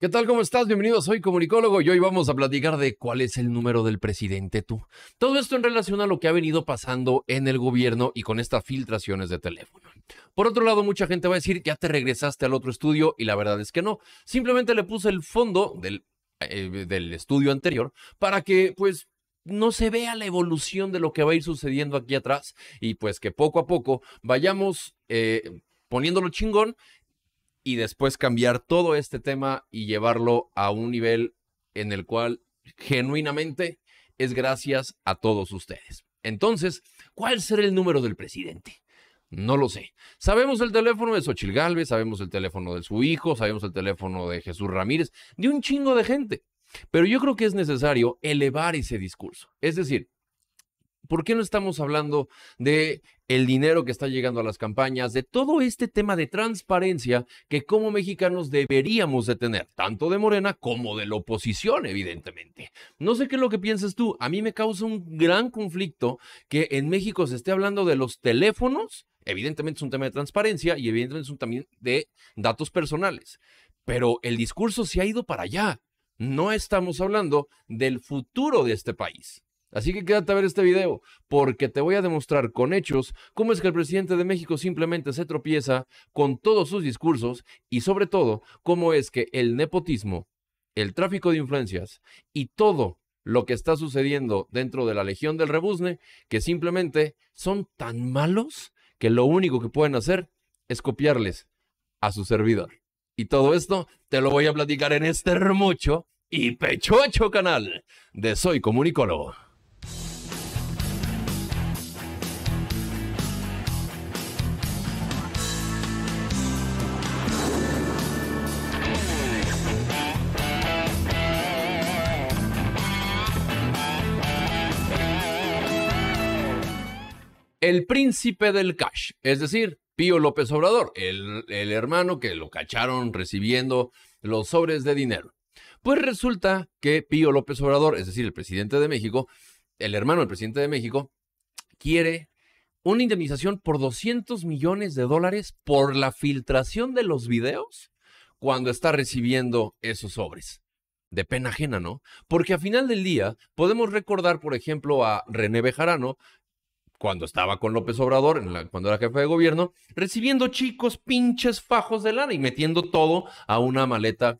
¿Qué tal? ¿Cómo estás? Bienvenido, soy comunicólogo y hoy vamos a platicar de cuál es el número del presidente tú. Todo esto en relación a lo que ha venido pasando en el gobierno y con estas filtraciones de teléfono. Por otro lado, mucha gente va a decir, ya te regresaste al otro estudio y la verdad es que no. Simplemente le puse el fondo del, eh, del estudio anterior para que pues no se vea la evolución de lo que va a ir sucediendo aquí atrás y pues que poco a poco vayamos... Eh, poniéndolo chingón y después cambiar todo este tema y llevarlo a un nivel en el cual genuinamente es gracias a todos ustedes. Entonces, ¿cuál será el número del presidente? No lo sé. Sabemos el teléfono de Xochil Galvez, sabemos el teléfono de su hijo, sabemos el teléfono de Jesús Ramírez, de un chingo de gente. Pero yo creo que es necesario elevar ese discurso. Es decir, ¿Por qué no estamos hablando de el dinero que está llegando a las campañas, de todo este tema de transparencia que como mexicanos deberíamos de tener, tanto de Morena como de la oposición, evidentemente? No sé qué es lo que piensas tú, a mí me causa un gran conflicto que en México se esté hablando de los teléfonos, evidentemente es un tema de transparencia y evidentemente es un también de datos personales, pero el discurso se ha ido para allá. No estamos hablando del futuro de este país Así que quédate a ver este video, porque te voy a demostrar con hechos cómo es que el presidente de México simplemente se tropieza con todos sus discursos y sobre todo cómo es que el nepotismo, el tráfico de influencias y todo lo que está sucediendo dentro de la Legión del rebusne que simplemente son tan malos que lo único que pueden hacer es copiarles a su servidor. Y todo esto te lo voy a platicar en este hermocho y pechocho canal de Soy Comunicólogo. el príncipe del cash, es decir, Pío López Obrador, el, hermano que lo cacharon recibiendo los sobres de dinero. Pues resulta que Pío López Obrador, es decir, el presidente de México, el hermano del presidente de México, quiere una indemnización por 200 millones de dólares por la filtración de los videos cuando está recibiendo esos sobres. De pena ajena, ¿no? Porque a final del día podemos recordar, por ejemplo, a René Bejarano, cuando estaba con López Obrador, cuando era jefe de gobierno, recibiendo chicos pinches fajos de lana y metiendo todo a una maleta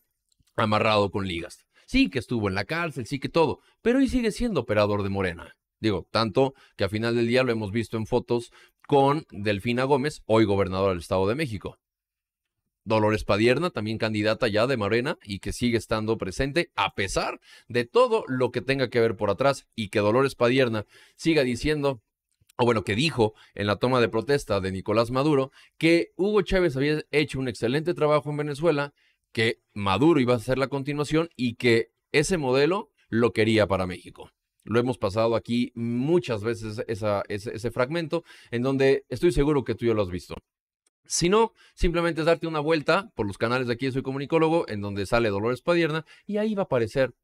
amarrado con ligas. Sí que estuvo en la cárcel, sí que todo, pero hoy sigue siendo operador de Morena. Digo, tanto que a final del día lo hemos visto en fotos con Delfina Gómez, hoy gobernadora del Estado de México. Dolores Padierna, también candidata ya de Morena y que sigue estando presente a pesar de todo lo que tenga que ver por atrás y que Dolores Padierna siga diciendo o bueno, que dijo en la toma de protesta de Nicolás Maduro, que Hugo Chávez había hecho un excelente trabajo en Venezuela, que Maduro iba a ser la continuación y que ese modelo lo quería para México. Lo hemos pasado aquí muchas veces ese, fragmento, en donde estoy seguro que tú ya lo has visto. Si no, simplemente es darte una vuelta por los canales de aquí, soy comunicólogo, en donde sale Dolores Padierna, y ahí va a aparecer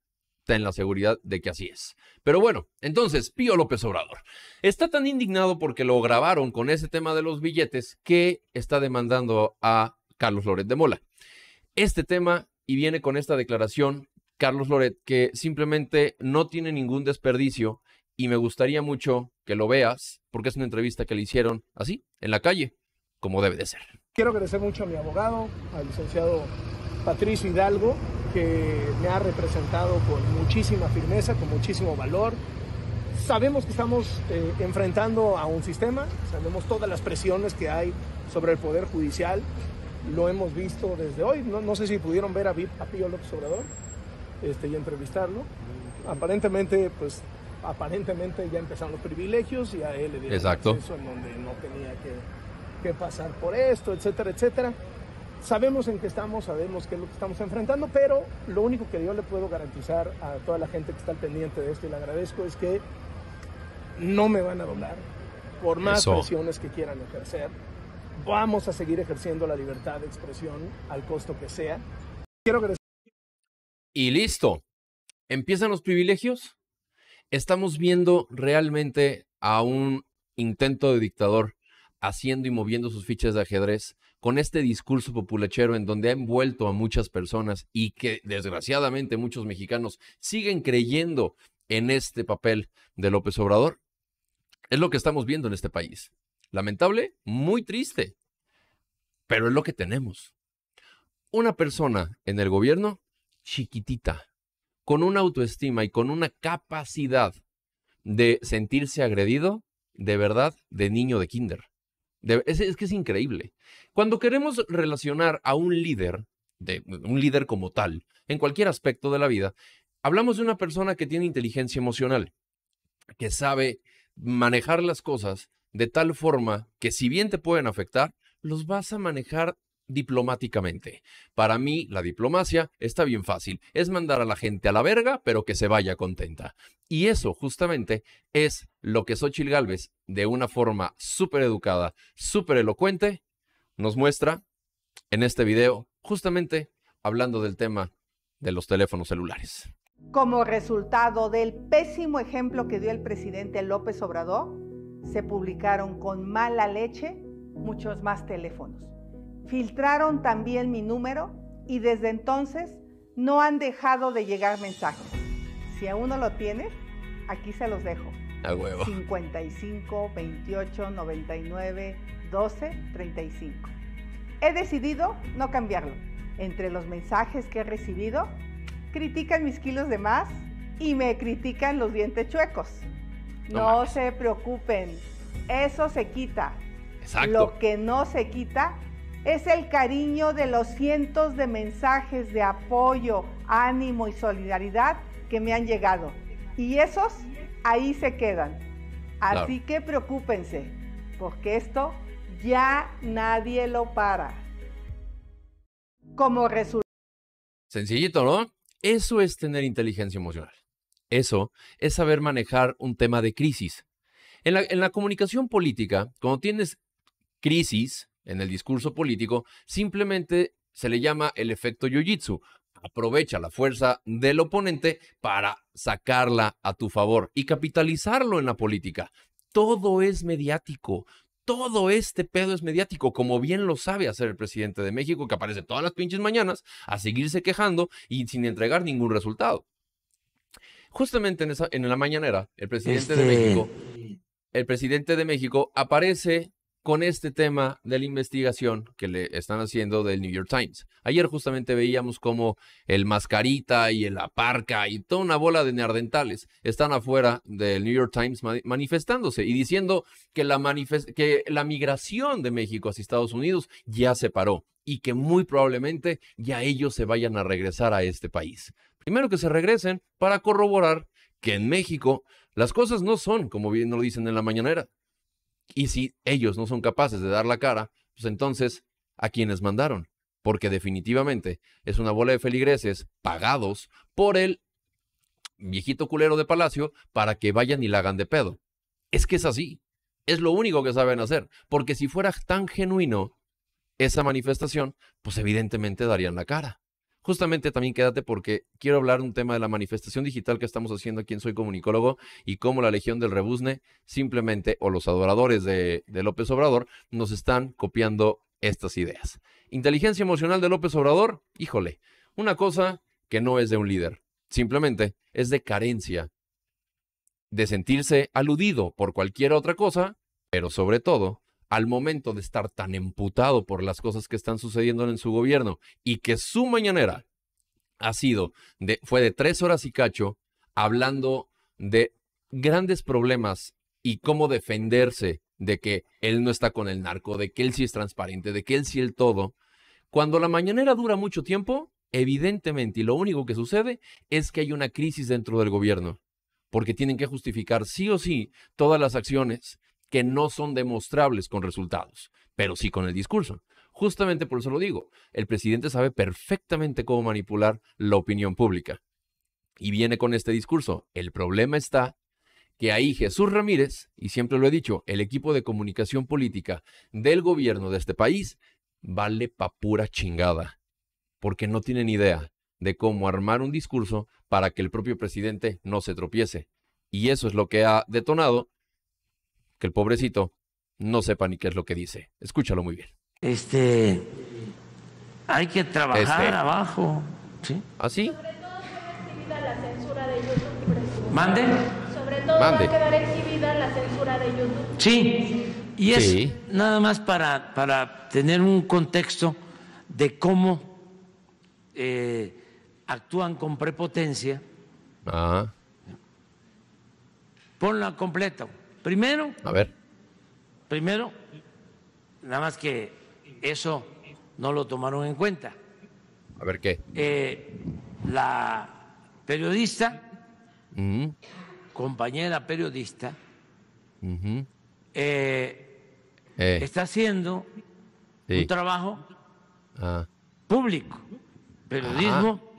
ten la seguridad de que así es. Pero bueno, entonces, Pío López Obrador está tan indignado porque lo grabaron con ese tema de los billetes que está demandando a Carlos Loret de Mola. Este tema, y viene con esta declaración, Carlos Loret, que simplemente no tiene ningún desperdicio y me gustaría mucho que lo veas porque es una entrevista que le hicieron así, en la calle, como debe de ser. Quiero agradecer mucho a mi abogado, al licenciado Patricio Hidalgo, que me ha representado con muchísima firmeza, con muchísimo valor. Sabemos que estamos eh, enfrentando a un sistema, sabemos todas las presiones que hay sobre el Poder Judicial, lo hemos visto desde hoy. No, sé si pudieron ver a, a Pío López Obrador este, y entrevistarlo. Aparentemente, pues aparentemente ya empezaron los privilegios y a él le dieron Exacto. acceso en donde no tenía que pasar por esto, etcétera, etcétera. Sabemos en qué estamos, sabemos qué es lo que estamos enfrentando, pero lo único que yo le puedo garantizar a toda la gente que está pendiente de esto y le agradezco es que no me van a doblar, por más presiones que quieran ejercer. Vamos a seguir ejerciendo la libertad de expresión al costo que sea. Quiero Y listo. Empiezan los privilegios. Estamos viendo realmente a un intento de dictador haciendo y moviendo sus fichas de ajedrez con este discurso populachero en donde ha envuelto a muchas personas y que desgraciadamente muchos mexicanos siguen creyendo en este papel de López Obrador, es lo que estamos viendo en este país. Lamentable, muy triste, pero es lo que tenemos. Una persona en el gobierno chiquitita, con una autoestima y con una capacidad de sentirse agredido, de verdad, de niño de kinder es, que es increíble. Cuando queremos relacionar a un líder, un líder como tal, en cualquier aspecto de la vida, hablamos de una persona que tiene inteligencia emocional, que sabe manejar las cosas de tal forma que si bien te pueden afectar, los vas a manejar diplomáticamente. Para mí, la diplomacia está bien fácil. Es mandar a la gente a la verga, pero que se vaya contenta. Y eso, justamente, es lo que Xochitl Galvez, de una forma súper educada, súper elocuente, nos muestra en este video, justamente hablando del tema de los teléfonos celulares. Como resultado del pésimo ejemplo que dio el presidente López Obrador, se publicaron con mala leche muchos más teléfonos Filtraron también mi número y desde entonces no han dejado de llegar mensajes. Si aún no lo tienes, aquí se los dejo. A huevo. 55 28 99 12 35. He decidido no cambiarlo. Entre los mensajes que he recibido, critican mis kilos de más y me critican los dientes chuecos. No, no se preocupen, eso se quita. Exacto. Lo que no se quita es el cariño de los cientos de mensajes de apoyo, ánimo y solidaridad que me han llegado. Y esos ahí se quedan. Así que preocúpense, porque esto ya nadie lo para. Como resultado... Sencillito, ¿no? Eso es tener inteligencia emocional. Eso es saber manejar un tema de crisis. en la comunicación política, cuando tienes crisis, en el discurso político, simplemente se le llama el efecto yojitsu. Aprovecha la fuerza del oponente para sacarla a tu favor y capitalizarlo en la política. Todo es mediático. Todo este pedo es mediático, como bien lo sabe hacer el presidente de México, que aparece todas las pinches mañanas a seguirse quejando y sin entregar ningún resultado. Justamente en, esa, en la mañanera, el presidente de este México, el presidente de México aparece con este tema de la investigación que le están haciendo del New York Times. Ayer justamente veíamos cómo el mascarita y el aparca y toda una bola de neardentales están afuera del New York Times manifestándose y diciendo que la, que la migración de México hacia Estados Unidos ya se paró y que muy probablemente ya ellos se vayan a regresar a este país. Primero que se regresen para corroborar que en México las cosas no son como bien lo dicen en la mañanera. Y si ellos no son capaces de dar la cara, pues entonces, ¿a quienes mandaron? Porque definitivamente es una bola de feligreses pagados por el viejito culero de Palacio para que vayan y la hagan de pedo. Es que es así. Es lo único que saben hacer. Porque si fuera tan genuino esa manifestación, pues evidentemente darían la cara. Justamente también quédate porque quiero hablar un tema de la manifestación digital que estamos haciendo aquí en Soy Comunicólogo y cómo la Legión del Rebusne simplemente, o los adoradores de, de López Obrador, nos están copiando estas ideas. Inteligencia emocional de López Obrador, híjole, una cosa que no es de un líder, simplemente es de carencia, de sentirse aludido por cualquier otra cosa, pero sobre todo al momento de estar tan emputado por las cosas que están sucediendo en su gobierno y que su mañanera ha sido de, fue de tres horas y cacho hablando de grandes problemas y cómo defenderse de que él no está con el narco, de que él sí es transparente, de que él sí el todo. Cuando la mañanera dura mucho tiempo, evidentemente, y lo único que sucede es que hay una crisis dentro del gobierno, porque tienen que justificar sí o sí todas las acciones que no son demostrables con resultados, pero sí con el discurso. Justamente por eso lo digo, el presidente sabe perfectamente cómo manipular la opinión pública. Y viene con este discurso. El problema está que ahí Jesús Ramírez, y siempre lo he dicho, el equipo de comunicación política del gobierno de este país, vale pa' pura chingada, porque no tienen idea de cómo armar un discurso para que el propio presidente no se tropiece. Y eso es lo que ha detonado que el pobrecito no sepa ni qué es lo que dice. Escúchalo muy bien. Este, hay que trabajar este. abajo. ¿sí? ¿Así? ¿Ah, exhibida la censura de YouTube. Mande. Sobre todo va a quedar exhibida la censura de YouTube. Sí, y es nada más para, para tener un contexto de cómo eh, actúan con prepotencia. Ajá. Ponla completa. Primero, a ver. Primero, nada más que eso no lo tomaron en cuenta. A ver qué. Eh, la periodista, compañera periodista, eh, eh. está haciendo un trabajo ah. público. Periodismo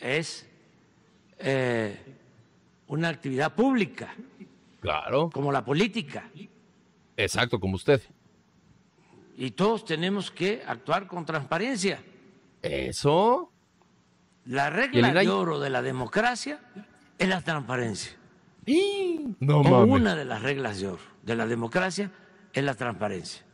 es una actividad pública. Claro. Como la política. Exacto, como usted. Y todos tenemos que actuar con transparencia. Eso. La regla de oro de la democracia es la transparencia. no Una de las reglas de oro de la democracia es la transparencia.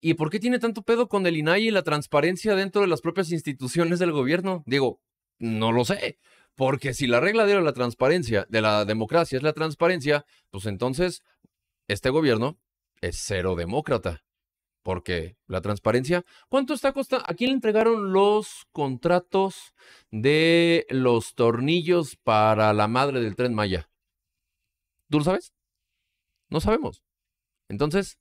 ¿Y por qué tiene tanto pedo con el INAI y la transparencia dentro de las propias instituciones del gobierno? Digo, no lo sé. Porque si la regla de la transparencia, de la democracia es la transparencia, pues entonces este gobierno es cero demócrata. Porque la transparencia, ¿cuánto está costando? ¿A quién le entregaron los contratos de los tornillos para la madre del tren Maya? ¿Tú lo sabes? No sabemos. Entonces,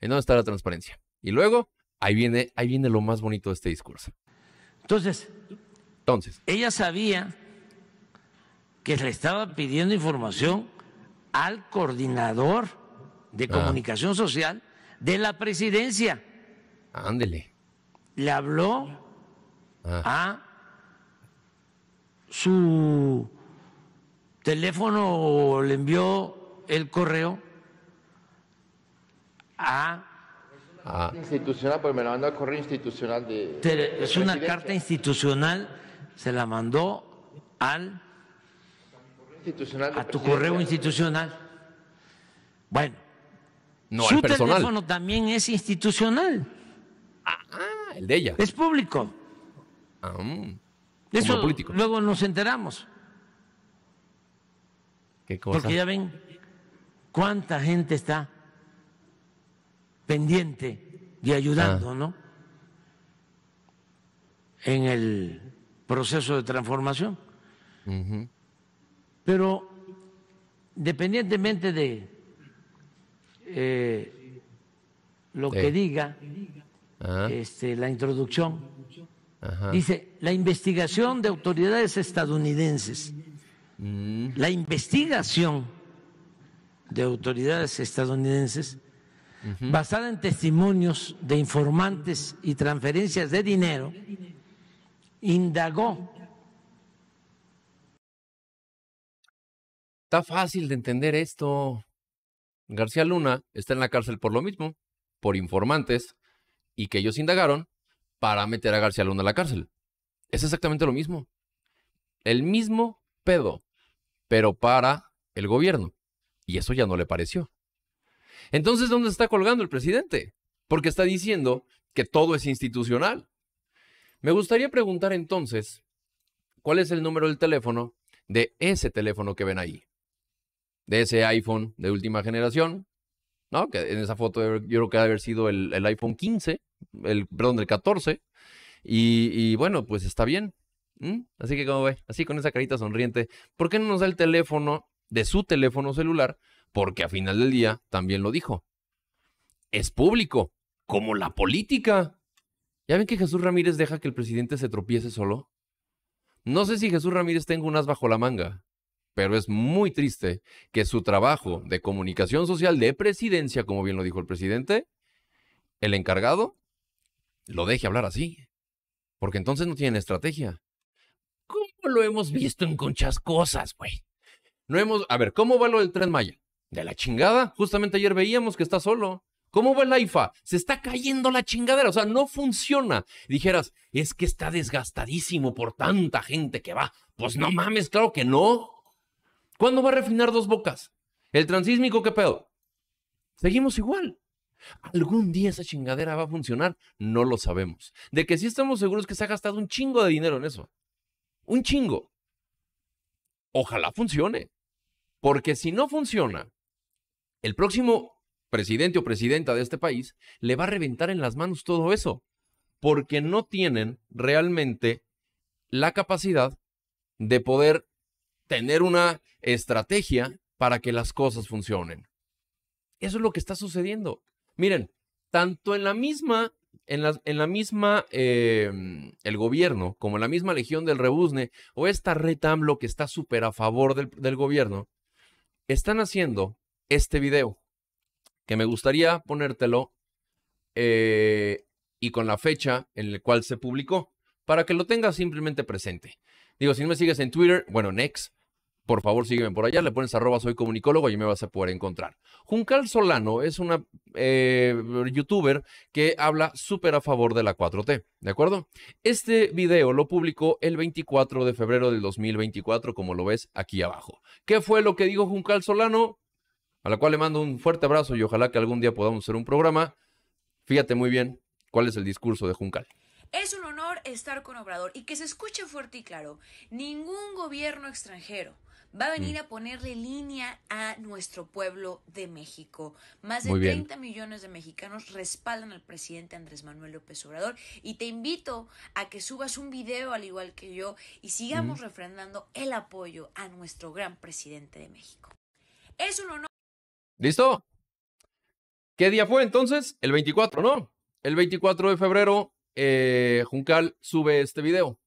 ¿en dónde está la transparencia? Y luego, ahí viene, ahí viene lo más bonito de este discurso. Entonces, entonces. Ella sabía que le estaba pidiendo información al coordinador de ah. comunicación social de la presidencia. Ándele. Le habló ah. a su teléfono o le envió el correo a carta ah. Institucional, pues me la mandó al correo institucional de. es una carta institucional, se la mandó al a tu correo institucional. Bueno, no su teléfono también es institucional. Ah, ah, el de ella. Es público. Ah, mm, Eso político. luego nos enteramos. ¿Qué cosa? Porque ya ven cuánta gente está pendiente y ayudando, ah. ¿no? En el proceso de transformación. Pero independientemente de eh, lo que diga este, la introducción, dice, la investigación de autoridades estadounidenses, mm. la investigación de autoridades estadounidenses basada en testimonios de informantes y transferencias de dinero, indagó Está fácil de entender esto. García Luna está en la cárcel por lo mismo, por informantes, y que ellos indagaron para meter a García Luna a la cárcel. Es exactamente lo mismo. El mismo pedo, pero para el gobierno. Y eso ya no le pareció. Entonces, ¿dónde está colgando el presidente? Porque está diciendo que todo es institucional. Me gustaría preguntar entonces, ¿cuál es el número del teléfono de ese teléfono que ven ahí? de ese iPhone de última generación, ¿no? Que en esa foto yo creo que debe haber sido el, iPhone 15, el, perdón, del 14. Y, bueno, pues está bien. Así que como ve, así con esa carita sonriente, ¿por qué no nos da el teléfono de su teléfono celular? Porque a final del día también lo dijo. Es público, como la política. ¿Ya ven que Jesús Ramírez deja que el presidente se tropiece solo? No sé si Jesús Ramírez tenga un as bajo la manga pero es muy triste que su trabajo de comunicación social de presidencia, como bien lo dijo el presidente, el encargado, lo deje hablar así, porque entonces no tiene estrategia. ¿Cómo lo hemos visto en conchas cosas, güey? No hemos, a ver, ¿cómo va lo del Tren Maya? De la chingada, justamente ayer veíamos que está solo. ¿Cómo va el IFA? Se está cayendo la chingadera, o sea, no funciona. Dijeras, es que está desgastadísimo por tanta gente que va. Pues no mames, claro que no. ¿Cuándo va a refinar dos bocas? ¿El transísmico qué pedo? Seguimos igual. Algún día esa chingadera va a funcionar, no lo sabemos. De que sí estamos seguros que se ha gastado un chingo de dinero en eso. Un chingo. Ojalá funcione. Porque si no funciona, el próximo presidente o presidenta de este país le va a reventar en las manos todo eso. Porque no tienen realmente la capacidad de poder tener una estrategia para que las cosas funcionen. Eso es lo que está sucediendo. Miren, tanto en la misma, en la, en la misma, em, el gobierno, como en la misma legión del rebusne, o esta AMLO que está súper a favor del, gobierno, están haciendo este video, que me gustaría ponértelo eh, y con la fecha en la cual se publicó, para que lo tengas simplemente presente. Digo, si no me sigues en Twitter, bueno, next por favor sígueme por allá, le pones arroba soy comunicólogo y me vas a poder encontrar. Juncal Solano es una eh, youtuber que habla súper a favor de la 4T, ¿de acuerdo? Este video lo publicó el 24 de febrero del 2024, como lo ves aquí abajo. ¿Qué fue lo que dijo Juncal Solano? A la cual le mando un fuerte abrazo y ojalá que algún día podamos hacer un programa. Fíjate muy bien cuál es el discurso de Juncal. Es un honor estar con Obrador y que se escuche fuerte y claro, ningún gobierno extranjero va a venir mm. a ponerle línea a nuestro pueblo de México. Más de 30 millones de mexicanos respaldan al presidente Andrés Manuel López Obrador y te invito a que subas un video al igual que yo y sigamos mm. refrendando el apoyo a nuestro gran presidente de México. Es un honor. ¿Listo? ¿Qué día fue entonces? El 24, ¿no? El 24 de febrero, eh, Juncal sube este video.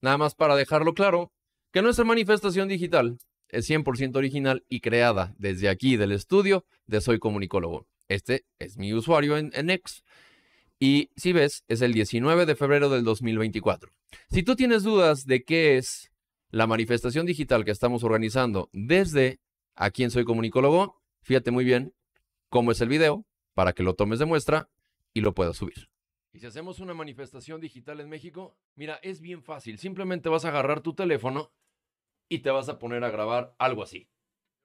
Nada más para dejarlo claro, que nuestra manifestación digital es 100% original y creada desde aquí del estudio de Soy Comunicólogo. Este es mi usuario en, en X. Y si ves, es el 19 de febrero del 2024. Si tú tienes dudas de qué es la manifestación digital que estamos organizando desde aquí en Soy Comunicólogo, fíjate muy bien cómo es el video para que lo tomes de muestra y lo puedas subir. Y si hacemos una manifestación digital en México, mira, es bien fácil. Simplemente vas a agarrar tu teléfono y te vas a poner a grabar algo así.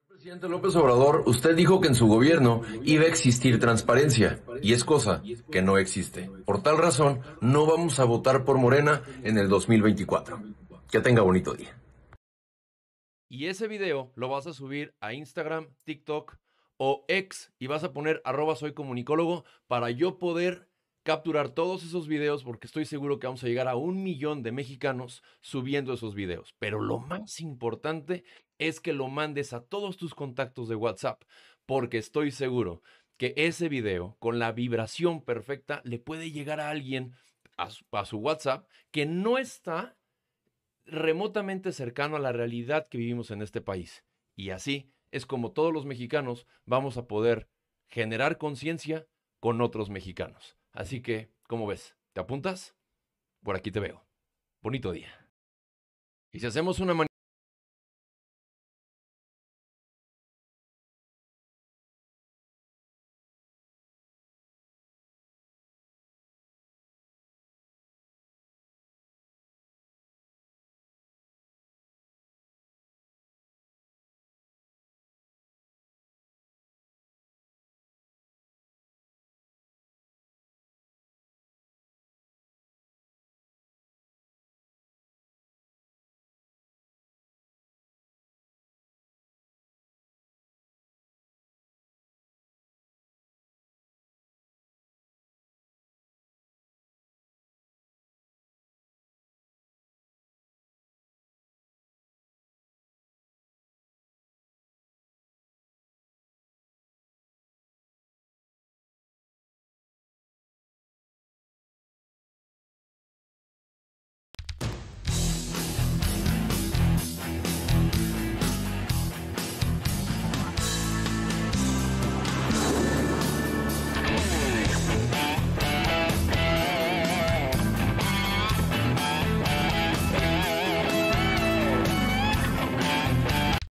Presidente López Obrador, usted dijo que en su gobierno iba a existir transparencia y es cosa que no existe. Por tal razón, no vamos a votar por Morena en el 2024. Que tenga bonito día. Y ese video lo vas a subir a Instagram, TikTok o X y vas a poner arroba soy comunicólogo para yo poder capturar todos esos videos porque estoy seguro que vamos a llegar a un millón de mexicanos subiendo esos videos. Pero lo más importante es que lo mandes a todos tus contactos de WhatsApp porque estoy seguro que ese video con la vibración perfecta le puede llegar a alguien a su, WhatsApp que no está remotamente cercano a la realidad que vivimos en este país. Y así es como todos los mexicanos vamos a poder generar conciencia con otros mexicanos. Así que, ¿cómo ves? ¿Te apuntas? Por aquí te veo. Bonito día. Y si hacemos una